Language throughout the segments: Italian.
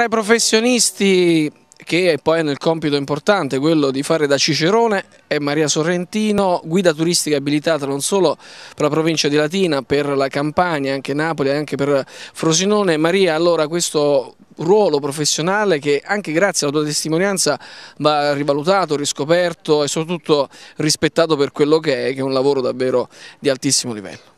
Tra i professionisti che poi hanno il compito importante, quello di fare da Cicerone, è Maria Sorrentino, guida turistica abilitata non solo per la provincia di Latina, per la Campania, anche Napoli, anche per Frosinone. Maria, allora questo ruolo professionale che anche grazie alla tua testimonianza va rivalutato, riscoperto e soprattutto rispettato per quello che è, che è un lavoro davvero di altissimo livello.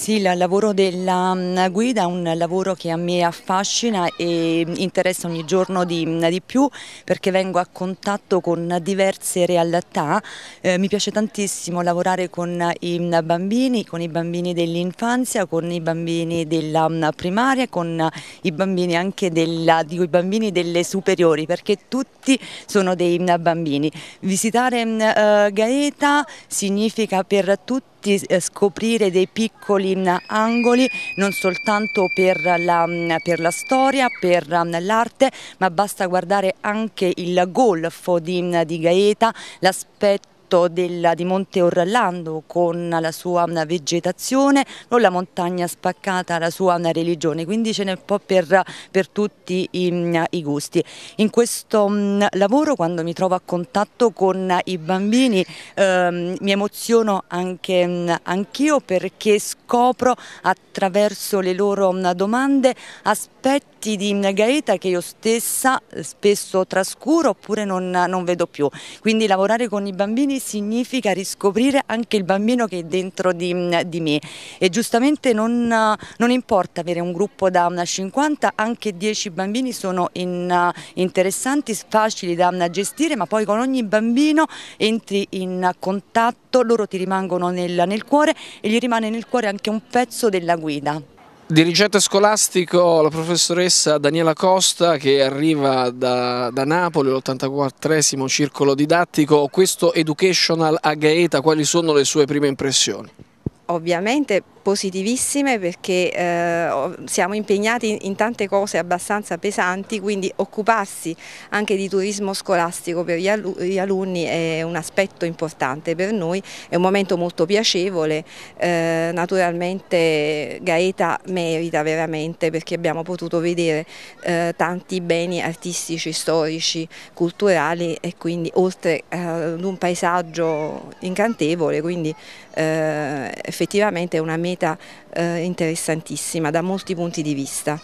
Sì, il lavoro della mm, guida è un lavoro che a me affascina e interessa ogni giorno di, mm, di più perché vengo a contatto con diverse realtà. Eh, mi piace tantissimo lavorare con i mm, bambini, con i bambini dell'infanzia, con i bambini della primaria, con i bambini anche della, dico, i bambini delle superiori perché tutti sono dei bambini. Visitare eh, Gaeta significa per tutti tutti eh, scoprire dei piccoli mm, angoli non soltanto per la, mm, per la storia, per mm, l'arte, ma basta guardare anche il golfo di, di Gaeta, l'aspetto soprattutto della, di Monte Orlando con la sua vegetazione, non la montagna spaccata, la sua religione, quindi ce n'è un po' per, per tutti i, i, gusti. In questo mm, lavoro quando mi trovo a contatto con i bambini ehm, mi emoziono anche mm, anch'io perché scopro attraverso le loro mm, domande aspetti di Gaeta che io stessa eh, spesso trascuro oppure non, non vedo più. Quindi lavorare con i bambini significa riscoprire anche il bambino che è dentro di, mm, di me e giustamente non, eh, non, importa avere un gruppo da 50, mm, anche 10 bambini sono in, eh, interessanti, facili da mm, gestire ma poi con ogni bambino entri in contatto, loro ti rimangono nel, nel cuore e gli rimane nel cuore anche un pezzo della guida. Dirigente scolastico la professoressa Daniela Costa che arriva da, da Napoli, l'84esimo circolo didattico, questo Educational a Gaeta, quali sono le sue prime impressioni? Ovviamente positivissime perché eh, siamo impegnati in tante cose abbastanza pesanti, quindi occuparsi anche di turismo scolastico per gli, alu gli alunni è un aspetto importante per noi, è un momento molto piacevole, eh, naturalmente Gaeta merita veramente perché abbiamo potuto vedere eh, tanti beni artistici, storici, culturali e quindi oltre eh, ad un paesaggio incantevole, quindi eh, effettivamente è una meta un'opportunità eh, interessantissima da molti punti di vista.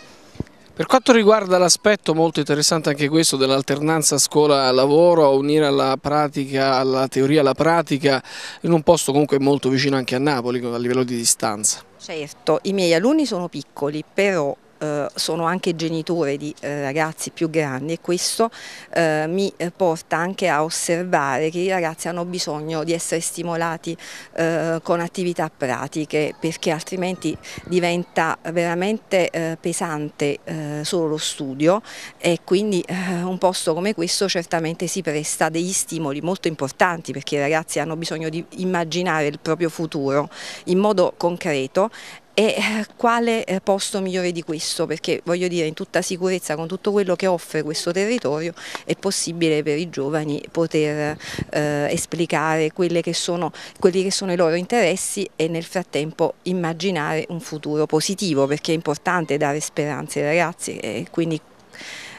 Per quanto riguarda l'aspetto molto interessante anche questo dell'alternanza scuola-lavoro, unire alla pratica, alla teoria alla pratica, in un posto comunque molto vicino anche a Napoli a livello di distanza. Certo, i miei alunni sono piccoli, però eh, sono anche genitore di eh, ragazzi più grandi e questo eh, mi porta anche a osservare che i ragazzi hanno bisogno di essere stimolati eh, con attività pratiche perché altrimenti diventa veramente eh, pesante eh, solo lo studio e quindi un posto come questo certamente si presta degli stimoli molto importanti perché i ragazzi hanno bisogno di immaginare il proprio futuro in modo concreto e eh, quale eh, posto migliore di questo? Perché voglio dire in tutta sicurezza con tutto quello che offre questo territorio è possibile per i giovani poter eh, esplicare che sono, quelli che sono i loro interessi e nel frattempo immaginare un futuro positivo perché è importante dare speranze ai ragazzi e quindi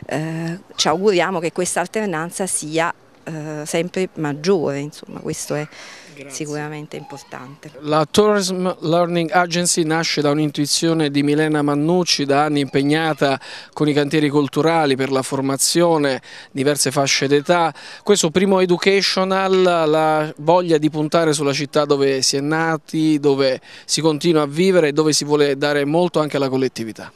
eh, ci auguriamo che questa alternanza sia eh, sempre maggiore, insomma questo è Grazie. sicuramente importante. La Tourism Learning Agency nasce da un'intuizione di Milena Mannucci da anni impegnata con i cantieri culturali per la formazione, diverse fasce d'età, questo primo educational, la voglia di puntare sulla città dove si è nati, dove si continua a vivere e dove si vuole dare molto anche alla collettività.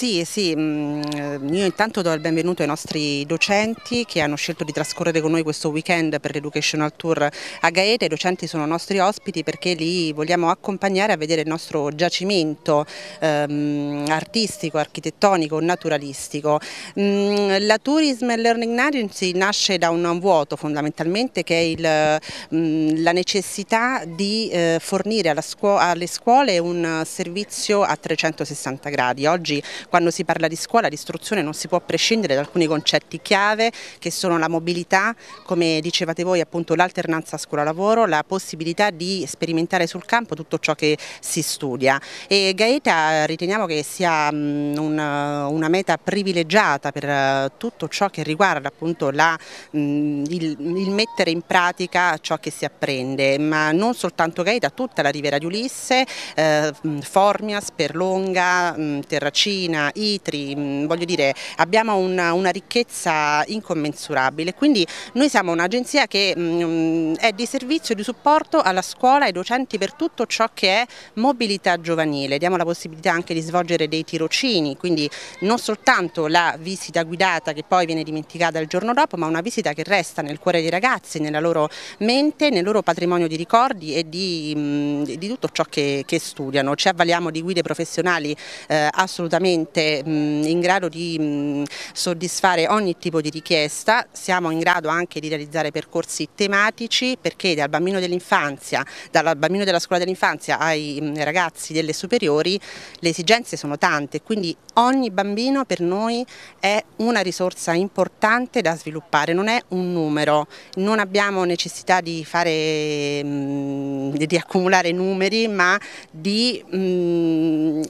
Sì, sì, mm, io intanto do il benvenuto ai nostri docenti che hanno scelto di trascorrere con noi questo weekend per l'Educational Tour a Gaeta, i docenti sono nostri ospiti perché li vogliamo accompagnare a vedere il nostro giacimento ehm, artistico, architettonico, naturalistico. Mm, la Tourism and Learning Agency nasce da un vuoto fondamentalmente che è il, mm, la necessità di eh, fornire scuola, alle scuole un servizio a 360 gradi. Oggi quando si parla di scuola, di istruzione, non si può prescindere da alcuni concetti chiave che sono la mobilità, come dicevate voi, appunto l'alternanza scuola-lavoro, la possibilità di sperimentare sul campo tutto ciò che si studia. E Gaeta riteniamo che sia mm, una, una meta privilegiata per eh, tutto ciò che riguarda appunto la, mm, il, il mettere in pratica ciò che si apprende, ma non soltanto Gaeta, tutta la Rivera di Ulisse, eh, mm, Formias, Perlonga, Terracina, Messina, Itri, mm, voglio dire abbiamo una, una ricchezza incommensurabile, quindi noi siamo un'agenzia che mh, mm, mm, è di servizio e di supporto alla scuola, ai docenti per tutto ciò che è mobilità giovanile, diamo la possibilità anche di svolgere dei tirocini, quindi non soltanto la visita guidata che poi viene dimenticata il giorno dopo, ma una visita che resta nel cuore dei ragazzi, nella loro mente, nel loro patrimonio di ricordi e di, mh, di tutto ciò che, che, studiano. Ci avvaliamo di guide professionali eh, assolutamente veramente mh, in grado di mh, soddisfare ogni tipo di richiesta, siamo in grado anche di realizzare percorsi tematici perché dal bambino dell'infanzia, dal bambino della scuola dell'infanzia ai mh, ragazzi delle superiori le esigenze sono tante, quindi ogni bambino per noi è una risorsa importante da sviluppare, non è un numero, non abbiamo necessità di, fare, di accumulare numeri ma di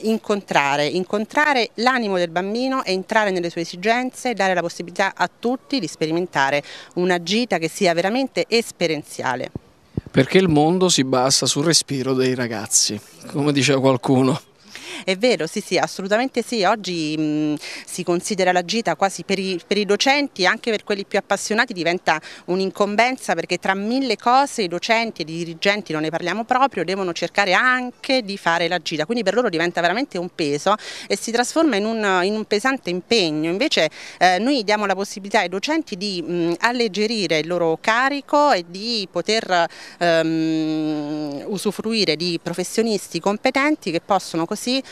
incontrare, incontrare ascoltare l'animo del bambino e entrare nelle sue esigenze e dare la possibilità a tutti di sperimentare una gita che sia veramente esperienziale. Perché il mondo si basa sul respiro dei ragazzi, come diceva qualcuno. È vero, sì, sì, assolutamente sì. Oggi mh, si considera la gita quasi per i, per i docenti, anche per quelli più appassionati, diventa un'incombenza perché tra mille cose i docenti e i dirigenti, non ne parliamo proprio, devono cercare anche di fare la gita. Quindi per loro diventa veramente un peso e si trasforma in un, in un pesante impegno. Invece eh, noi diamo la possibilità ai docenti di mh, alleggerire il loro carico e di poter ehm, usufruire di professionisti competenti che possono così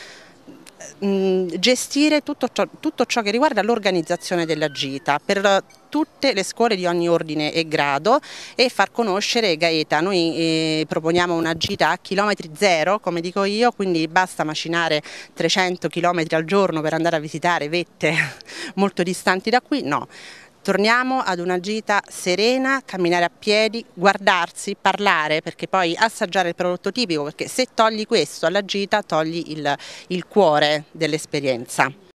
Mm, gestire tutto ciò, tutto ciò, che riguarda l'organizzazione della gita per tutte le scuole di ogni ordine e grado e far conoscere Gaeta. Noi eh, proponiamo una gita a chilometri zero, come dico io, quindi basta macinare 300 chilometri al giorno per andare a visitare vette molto distanti da qui, no torniamo ad una gita serena, camminare a piedi, guardarsi, parlare, perché poi assaggiare il prodotto tipico, perché se togli questo alla gita togli il, il cuore dell'esperienza.